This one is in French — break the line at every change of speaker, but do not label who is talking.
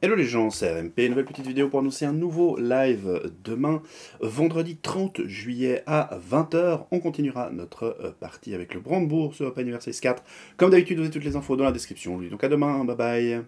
Hello les gens, c'est une nouvelle petite vidéo pour annoncer un nouveau live demain, vendredi 30 juillet à 20h. On continuera notre euh, partie avec le Brandebourg sur Open Universe 4. Comme d'habitude, vous avez toutes les infos dans la description. Donc à demain, bye bye